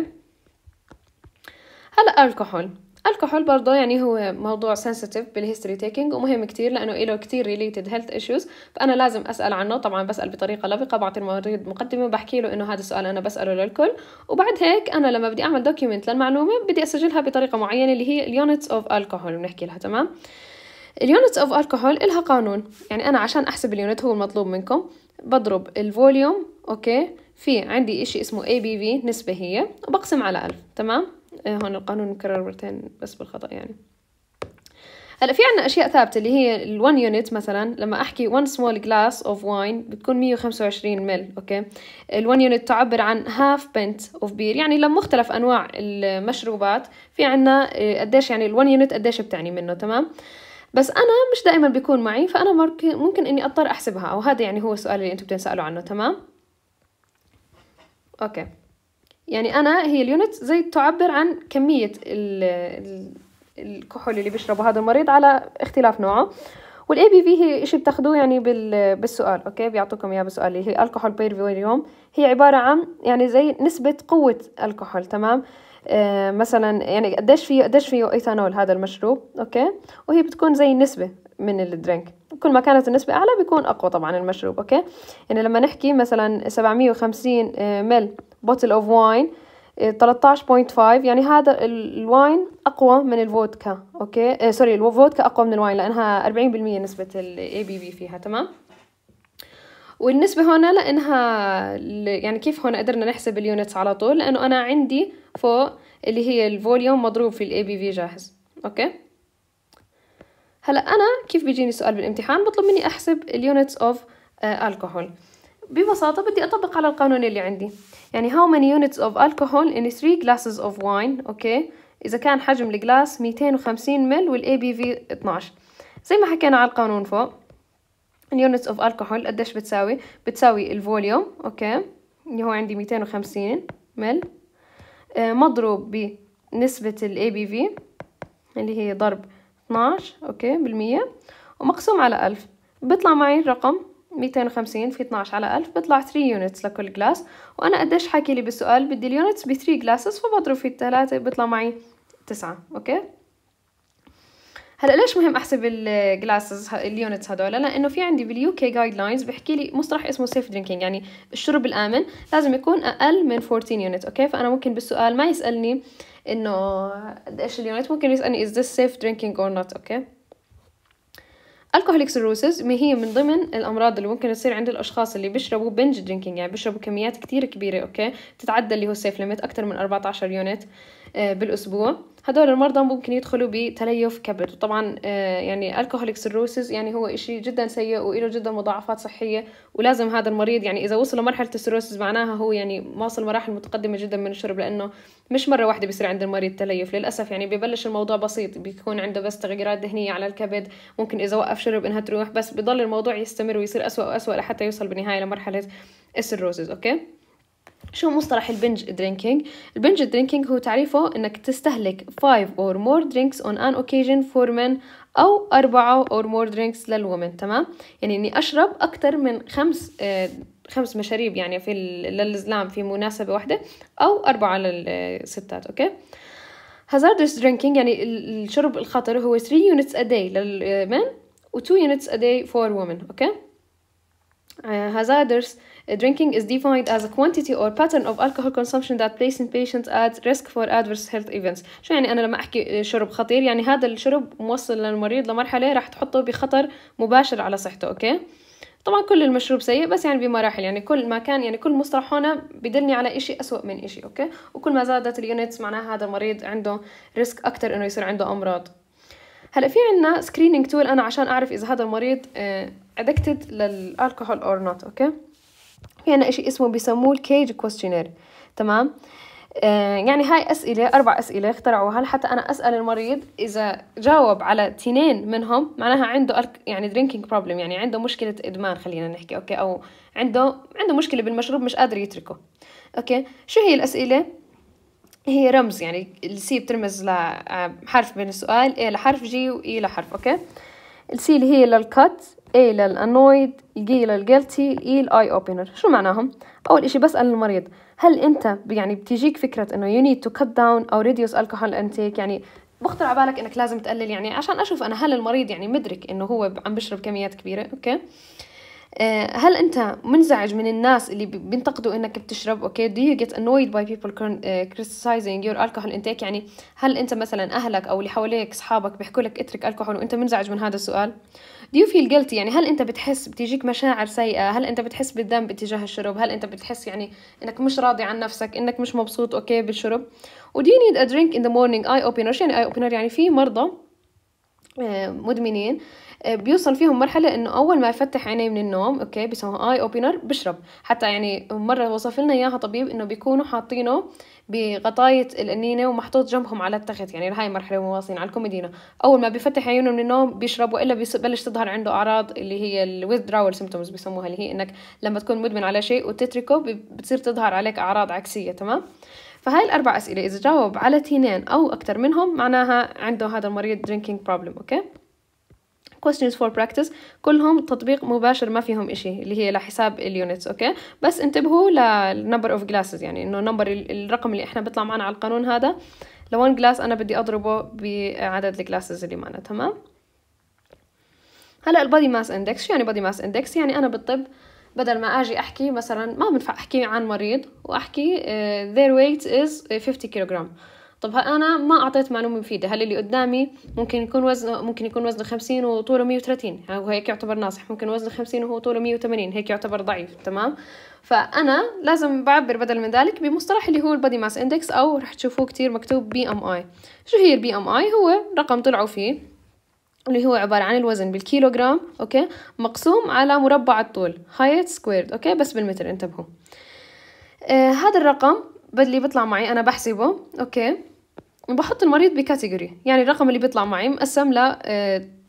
هلا الكحول الكحول برضه يعني هو موضوع سنسيتيف بالهيستوري تيكينج ومهم كتير لانه له كتير ريليتد هيلث ايشوز فانا لازم اسال عنه طبعا بسال بطريقه لبقه بعطي المريض مقدمه وبحكي له انه هذا السؤال انا بساله للكل وبعد هيك انا لما بدي اعمل دوكيومنت للمعلومه بدي اسجلها بطريقه معينه اللي هي اليونتس اوف الكحول بنحكي لها تمام اليونتس اوف الكحول إلها قانون يعني انا عشان احسب اليونت هو المطلوب منكم بضرب الفوليوم اوكي في عندي إشي اسمه ABV نسبة هي وبقسم على ألف تمام آه، هون القانون مكرر مرتين بس بالخطأ يعني هلا في عنا اشياء ثابته اللي هي ال1 يونت مثلا لما احكي 1 small glass of wine بتكون 125 مل اوكي ال1 يونت تعبر عن half pint of beer يعني لما مختلف انواع المشروبات في عنا آه، قديش يعني ال1 يونت قديش بتعني منه تمام بس انا مش دائما بيكون معي فانا ممكن اني اضطر احسبها او هذا يعني هو السؤال اللي انتم بتنسالوا عنه تمام اوكي يعني انا هي اليونت زي تعبر عن كميه ال الكحول اللي بيشربه هذا المريض على اختلاف نوعه والاي بي في هي شيء بتاخذوه يعني بالسؤال اوكي بيعطوكم اياه بالسؤال اللي هي الكحول بير اليوم هي عباره عن يعني زي نسبه قوه الكحول تمام آه مثلا يعني قديش فيه قديش فيه ايثانول هذا المشروب اوكي وهي بتكون زي نسبه من الدرينك كل ما كانت النسبة أعلى بيكون أقوى طبعا المشروب أوكي يعني لما نحكي مثلا 750 مل بوتل أوف واين 13.5 يعني هذا الواين اقوى من الفودكا اوكي آه سوري الفودكا اقوى من الواين لانها 40% نسبه الـ بي فيها تمام والنسبه هنا لانها يعني كيف هنا قدرنا نحسب اليونتس على طول لانه انا عندي فوق اللي هي الفوليوم مضروب في الـ بي في جاهز اوكي هلا انا كيف بيجيني سؤال بالامتحان بطلب مني احسب اليونتس اوف الكحول آه، ببساطه بدي اطبق على القانون اللي عندي يعني how many units of alcohol in 3 glasses of wine اوكي اذا كان حجم الجلاس 250 مل والاي بي في 12 زي ما حكينا على القانون فوق اليونتس اوف الكحول قديش بتساوي بتساوي الفوليوم اوكي اللي هو عندي 250 مل آه، مضروب بنسبة بي ABV اللي هي ضرب 12 اوكي بالمية ومقسوم على ألف بيطلع معي الرقم 250 في 12 على 1000 بيطلع 3 يونتس لكل جلاس وانا قديش حكي لي بالسؤال بدي اليونتس ب 3 جلاسز فبضرب في 3 بيطلع معي 9 اوكي هلا ليش مهم احسب الجلاسز اليونتس هدول لانه في عندي باليو كي جايد لاينز بحكي لي مصطلح اسمه سيف درينكينج يعني الشرب الامن لازم يكون اقل من 14 يونت اوكي فانا ممكن بالسؤال ما يسالني انه قد ايش اليونت ممكن يسالني از ذس سيف درينكينج اور نوت اوكي الكحوليك سيروسز هي من ضمن الامراض اللي ممكن تصير عند الاشخاص اللي بيشربوا بنج درينكينج يعني بيشربوا كميات كتير كبيره اوكي بتتعدى اللي هو السيف ليميت اكثر من 14 يونت آه، بالاسبوع هدول المرضى ممكن يدخلوا بتليف كبد وطبعا آه، يعني الكوهوليك سيروسيس يعني هو إشي جدا سيء وإله جدا مضاعفات صحية ولازم هذا المريض يعني إذا وصل لمرحلة السيروسيس معناها هو يعني واصل مراحل متقدمة جدا من الشرب لأنه مش مرة واحدة بيصير عند المريض تليف للأسف يعني ببلش الموضوع بسيط بيكون عنده بس تغيرات دهنية على الكبد ممكن إذا وقف شرب إنها تروح بس بضل الموضوع يستمر ويصير أسوأ وأسوأ لحتى يوصل بالنهاية لمرحلة السيروسيس أوكي شو مصطلح البنج درينكينج؟ البنج درينكينج هو تعريفه انك تستهلك 5 or more drinks on an occasion for men او 4 or more drinks للومن تمام؟ يعني اني اشرب اكثر من خمس آه، خمس مشاريب يعني في للزلام في مناسبة واحدة او اربعة للستات اوكي؟ hazardous drinking يعني الشرب الخطر هو 3 units a day للmen آه، و 2 units a day for women اوكي؟ آه hazardous Drinking is defined as a quantity or pattern of alcohol consumption that places patients at risk for adverse health events شو يعني أنا لما أحكي شرب خطير يعني هذا الشرب موصل للمريض لمرحلة راح تحطه بخطر مباشر على صحته أوكي طبعا كل المشروب سيء بس يعني بمراحل يعني كل ما كان يعني كل مصطلح هنا بدلني على إشي أسوأ من إشي أوكي وكل ما زادت اليونتس معناها هذا المريض عنده ريسك أكتر إنه يصير عنده أمراض هلا في عنا سكرينينج تول أنا عشان أعرف إذا هذا المريض ادكتد للألكوهول أور نوت أوكي في عنا إشي اسمه بيسموه الكيج كويستشنير تمام آه، يعني هاي أسئلة أربع أسئلة اخترعوها لحتى أنا أسأل المريض إذا جاوب على تنين منهم معناها عنده يعني drinking problem يعني عنده مشكلة إدمان خلينا نحكي أوكي أو عنده عنده مشكلة بالمشروب مش قادر يتركه أوكي شو هي الأسئلة هي رمز يعني السي بترمز لحرف آه، بين السؤال إيه لحرف جي وإي e لحرف أوكي السي اللي هي للكت A للأنويد الجي للجلتي الإي الآي أوبنر شو معناهم؟ أول إشي بسأل المريض هل أنت يعني بتجيك فكرة إنه you need to cut down أو reduce alcohol intake يعني بخطر على بالك إنك لازم تقلل يعني عشان أشوف أنا هل المريض يعني مدرك إنه هو عم بشرب كميات كبيرة أوكي؟ آه، هل انت منزعج من الناس اللي بينتقدوا انك بتشرب اوكي دو يو جيت annoyed باي people آه، criticizing يور الكحول انتيك يعني هل انت مثلا اهلك او اللي حواليك اصحابك بيحكوا لك اترك الكحول وانت منزعج من هذا السؤال do you feel guilty يعني هل انت بتحس بتيجيك مشاعر سيئه هل انت بتحس بالذنب اتجاه الشرب هل انت بتحس يعني انك مش راضي عن نفسك انك مش مبسوط اوكي بالشرب و do you need a drink in the morning eye opener يعني eye opener يعني في مرضى آه، مدمنين آه، بيوصل فيهم مرحله انه اول ما يفتح عينيه من النوم اوكي بيسموها اي اوبنر بشرب حتى يعني مره وصف لنا اياها طبيب انه بيكونوا حاطينه بغطاية الأنينة ومحطوط جنبهم على التخت يعني هاي مرحلة مواصلين على الكوميدينا أول ما بيفتح عيونه من النوم بيشرب وإلا بيبلش تظهر عنده أعراض اللي هي withdrawal سيمتومز بيسموها اللي هي إنك لما تكون مدمن على شيء وتتركه بتصير تظهر عليك أعراض عكسية تمام فهاي الأربع أسئلة إذا جاوب على تينين أو أكثر منهم معناها عنده هذا المريض drinking problem أوكي okay? questions for practice كلهم تطبيق مباشر ما فيهم إشي اللي هي لحساب اليونتس أوكي بس انتبهوا للنمبر اوف جلاسز يعني إنه نمبر الرقم اللي إحنا بيطلع معنا على القانون هذا لون جلاس أنا بدي أضربه بعدد الجلاسز اللي معنا تمام هلا البادي ماس اندكس شو يعني بادي ماس اندكس يعني أنا بالطب بدل ما اجي احكي مثلا ما بنفع احكي عن مريض واحكي uh, their weight is 50 كيلوغرام طب انا ما اعطيت معلومه مفيده هل اللي قدامي ممكن يكون وزنه ممكن يكون وزنه 50 وطوله 130 هيك يعتبر ناصح ممكن وزنه 50 وهو طوله 180 هيك يعتبر ضعيف تمام فانا لازم بعبر بدل من ذلك بمصطلح اللي هو البادي ماس اندكس او رح تشوفوه كتير مكتوب بي ام اي شو هي البي ام اي هو رقم طلعوا فيه اللي هو عبارة عن الوزن بالكيلوغرام أوكي مقسوم على مربع الطول هايت سكويرد أوكي بس بالمتر انتبهوا آه هذا الرقم بدلي بيطلع معي أنا بحسبه أوكي وبحط المريض بكاتيجوري يعني الرقم اللي بيطلع معي مقسم ل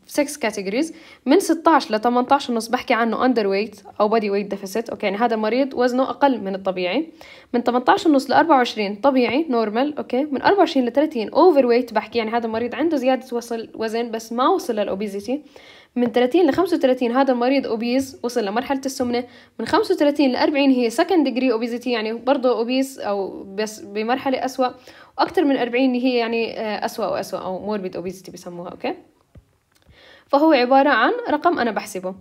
6 آه، كاتيجوريز من 16 ل 18 ونص بحكي عنه اندر ويت او بودي ويت ديفيسيت اوكي يعني هذا مريض وزنه اقل من الطبيعي من 18 ونص ل 24 طبيعي نورمال اوكي من 24 ل 30 اوفر ويت بحكي يعني هذا مريض عنده زياده وصل وزن بس ما وصل للاوبيزيتي من 30 ل 35 هذا المريض اوبيز وصل لمرحله السمنه من 35 ل 40 هي سكند ديجري اوبيزيتي يعني برضه اوبيز او بس بمرحله اسوا واكثر من 40 هي يعني آه، اسوا واسوا او موربيد اوبيزيتي بسموها اوكي فهو عبارة عن رقم أنا بحسبه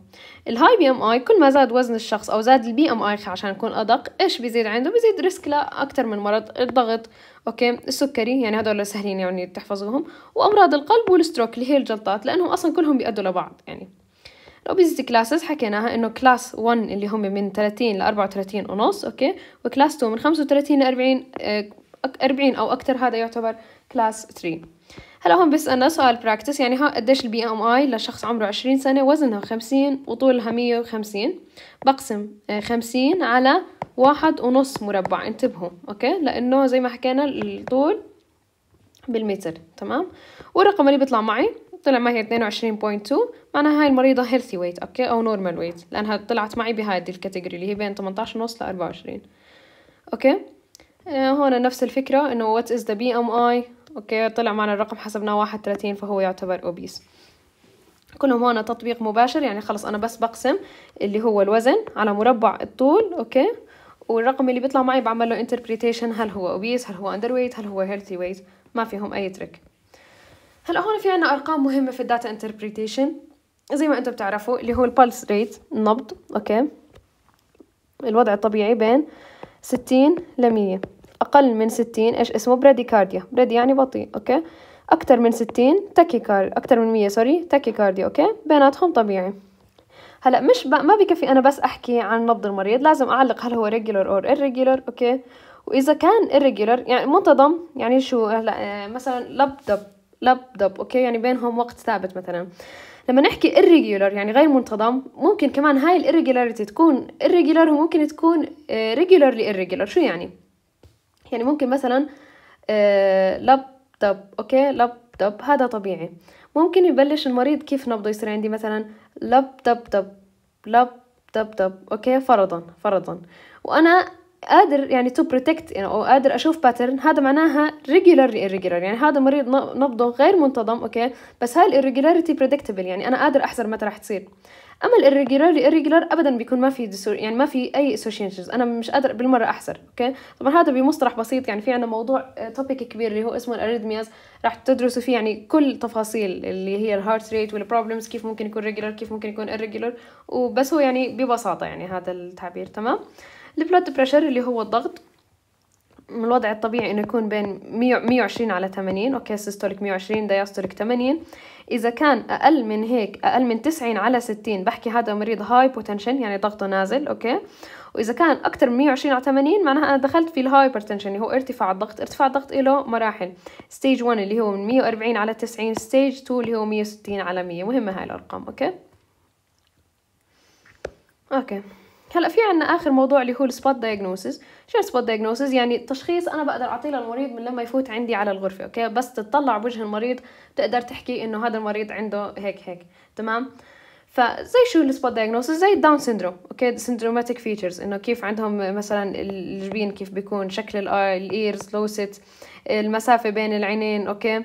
الهاي بي ام اي كل ما زاد وزن الشخص أو زاد البي ام اي عشان يكون أدق إيش بيزيد عنده بيزيد ريسك لأكثر من مرض الضغط أوكي السكري يعني هدول سهلين يعني تحفظوهم وأمراض القلب والستروك اللي هي الجلطات لأنهم أصلا كلهم بيأدوا لبعض يعني الأوبيزيتي كلاسز حكيناها إنه كلاس 1 اللي هم من 30 ل 34 ونص أوكي وكلاس 2 من 35 ل 40 40 أو أكثر هذا يعتبر كلاس 3 هلا هون بيسألنا سؤال براكتس يعني ها قديش البي ام اي لشخص عمره عشرين سنة وزنها خمسين وطولها مية وخمسين بقسم آه، خمسين على واحد ونص مربع انتبهوا اوكي لانه زي ما حكينا الطول بالمتر تمام والرقم اللي بيطلع معي طلع معي 22.2 معناها هاي المريضة هيلثي ويت اوكي او نورمال ويت لانها طلعت معي بهذه الكاتيجوري اللي هي بين 18 ونص ل 24 اوكي آه، هون نفس الفكرة انه وات از ذا بي ام اي اوكي طلع معنا الرقم حسبناه واحد ثلاثين فهو يعتبر اوبيس كلهم هون تطبيق مباشر يعني خلص انا بس بقسم اللي هو الوزن على مربع الطول اوكي والرقم اللي بيطلع معي بعمل له انتربريتيشن هل هو اوبيس هل هو اندر ويت هل هو هيلثي ويت ما فيهم اي تريك هلا هون في عنا ارقام مهمه في الداتا انتربريتيشن زي ما انتم بتعرفوا اللي هو البلس ريت النبض اوكي الوضع الطبيعي بين ستين لمية أقل من ستين إيش اسمه براديكارديا برادي يعني بطيء أوكي أكتر من تاكي تاكيكارديا أكتر من مية سوري تاكيكارديا أوكي بيناتهم طبيعي هلا مش ب... ما بكفي انا بس احكي عن نبض المريض لازم اعلق هل هو ريجولر اور irregular اوكي واذا كان irregular يعني منتظم يعني شو هلا آه، مثلا لب دب اوكي يعني بينهم وقت ثابت مثلا لما نحكي irregular يعني غير منتظم ممكن كمان هاي الirregularity تكون irregular وممكن تكون آه، regular irregular شو يعني يعني ممكن مثلا آه، لابتوب اوكي لابتوب هذا طبيعي ممكن يبلش المريض كيف نبضه يصير عندي مثلا لابتوب لب لابتوب توب اوكي فرضا فرضا وانا قادر يعني تو بروتكت يعني او قادر اشوف باترن هذا معناها ريجولارلي ريجولار يعني هذا مريض نبضه غير منتظم اوكي بس هاي الريجولاريتي بريدكتبل يعني انا قادر احذر متى رح تصير اما الريجولار الريجولار ابدا بيكون ما في دسور يعني ما في اي اسوشيشنز انا مش قادر بالمره احذر اوكي طبعا هذا بمصطلح بسيط يعني في عندنا موضوع توبيك آه، كبير اللي هو اسمه الاريثمياز راح تدرسوا فيه يعني كل تفاصيل اللي هي الهارت ريت والبروبلمز كيف ممكن يكون ريجولار كيف ممكن يكون ريجولار وبس هو يعني ببساطه يعني هذا التعبير تمام البلود بريشر اللي هو الضغط من الوضع الطبيعي انه يكون بين 120 على 80 اوكي سيستوليك 120 دايستوليك 80 اذا كان اقل من هيك اقل من 90 على 60 بحكي هذا مريض هاي بوتنشن يعني ضغطه نازل اوكي واذا كان اكثر من 120 على 80 معناها انا دخلت في الهايبرتنشن اللي هو ارتفاع الضغط ارتفاع الضغط له مراحل ستيج 1 اللي هو من 140 على 90 ستيج 2 اللي هو 160 على 100 مهمه هاي الارقام اوكي اوكي هلا في عنا اخر موضوع اللي هو السبوت دايجنوسيس شو السبوت دايجنوسيس يعني تشخيص انا بقدر اعطيه للمريض من لما يفوت عندي على الغرفه اوكي بس تطلع بوجه المريض تقدر تحكي انه هذا المريض عنده هيك هيك تمام فزي شو السبوت دايجنوسيس زي الداون سيندروم اوكي سيندروماتيك فيتشرز انه كيف عندهم مثلا الجبين كيف بيكون شكل الايرز لوست المسافه بين العينين اوكي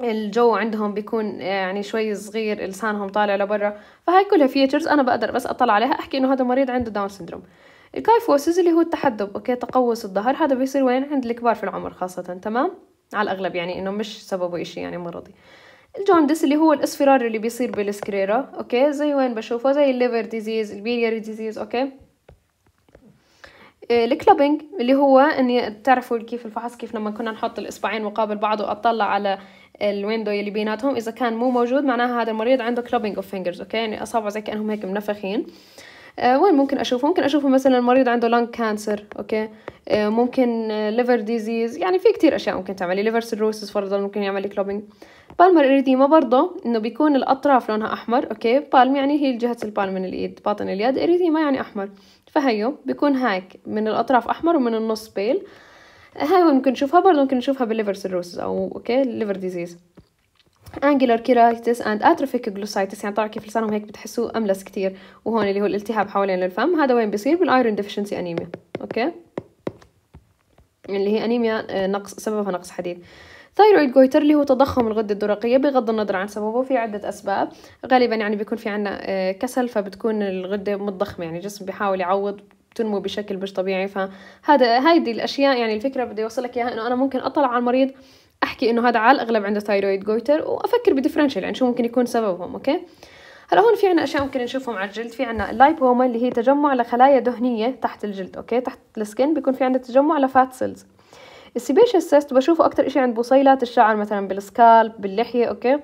الجو عندهم بيكون يعني شوي صغير لسانهم طالع لبرا فهاي كلها فيتشرز انا بقدر بس اطلع عليها احكي انه هذا مريض عنده داون سندروم الكايفوسيس اللي هو التحدب اوكي تقوس الظهر هذا بيصير وين عند الكبار في العمر خاصه تمام على الاغلب يعني انه مش سببه إشي يعني مرضي الجوندس اللي هو الاصفرار اللي بيصير بالسكريرا اوكي زي وين بشوفه زي الليفر ديزيز البيليري ديزيز اوكي آه، الكلوبينج اللي هو اني تعرفوا كيف الفحص كيف لما كنا نحط الاصبعين مقابل بعض واطلع على الويندو يلي بيناتهم اذا كان مو موجود معناها هذا المريض عنده كلوبينج اوف فينجرز اوكي يعني اصابعه زي كانهم هيك منفخين أه وين ممكن اشوفه ممكن اشوفه مثلا المريض عنده لانج كانسر اوكي أه ممكن ليفر ديزيز يعني في كتير اشياء ممكن تعملي ليفر سيروسس فرضا ممكن يعمل كلوبينج بالمر اريديما برضه انه بيكون الاطراف لونها احمر اوكي بالم يعني هي جهه البالم من الايد باطن اليد اريديما يعني احمر فهيو بيكون هيك من الاطراف احمر ومن النص بيل هاي ممكن نشوفها برضه ممكن نشوفها بالليفر سيروسز او اوكي الليفر ديزيز انجلر كيرايتس اند اتروفيك جلوسايتس يعني طلع كيف لسانهم هيك بتحسوه املس كتير وهون اللي هو الالتهاب حوالين الفم هذا وين بيصير بالايرون ديفشنسي انيميا اوكي اللي هي انيميا آه، نقص سببها نقص حديد ثايرويد جويتر اللي هو تضخم الغدة الدرقية بغض النظر عن سببه في عدة أسباب غالبا يعني بيكون في عنا آه، كسل فبتكون الغدة متضخمة يعني الجسم بيحاول يعوض بتنمو بشكل مش طبيعي فهذا هيدي الاشياء يعني الفكره بدي اوصلك اياها انه انا ممكن اطلع على المريض احكي انه هذا على الاغلب عنده ثايرويد جويتر وافكر بديفرنشال يعني شو ممكن يكون سببهم اوكي هلا هون في عنا اشياء ممكن نشوفهم على الجلد في عنا اللايبوما اللي هي تجمع لخلايا دهنيه تحت الجلد اوكي تحت السكن بيكون في عندنا تجمع لفات سيلز السيبيشيس سيست بشوفه اكثر شيء عند بصيلات الشعر مثلا بالسكالب باللحيه اوكي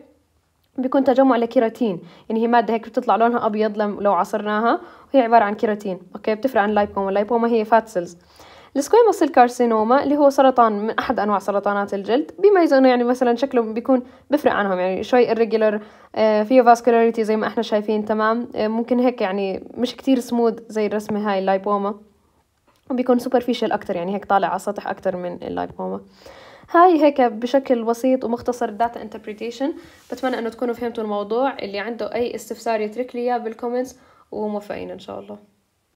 بيكون تجمع لكيراتين يعني هي ماده هيك بتطلع لونها ابيض لو عصرناها وهي عباره عن كيراتين اوكي بتفرق عن اللايبوما اللايبوما هي فات سيلز السكويموس الكارسينوما اللي هو سرطان من احد انواع سرطانات الجلد بيميزوا انه يعني مثلا شكله بيكون بفرق عنهم يعني شوي irregular فيه آه، فاسكولاريتي زي ما احنا شايفين تمام آه، ممكن هيك يعني مش كتير سمود زي الرسمه هاي اللايبوما وبيكون سوبرفيشال اكتر يعني هيك طالع على السطح اكتر من اللايبوما هاي هيك بشكل بسيط ومختصر داتا انتربريتيشن بتمنى انه تكونوا فهمتوا الموضوع اللي عنده اي استفسار يترك لي اياه بالكومنتس وموفقين ان شاء الله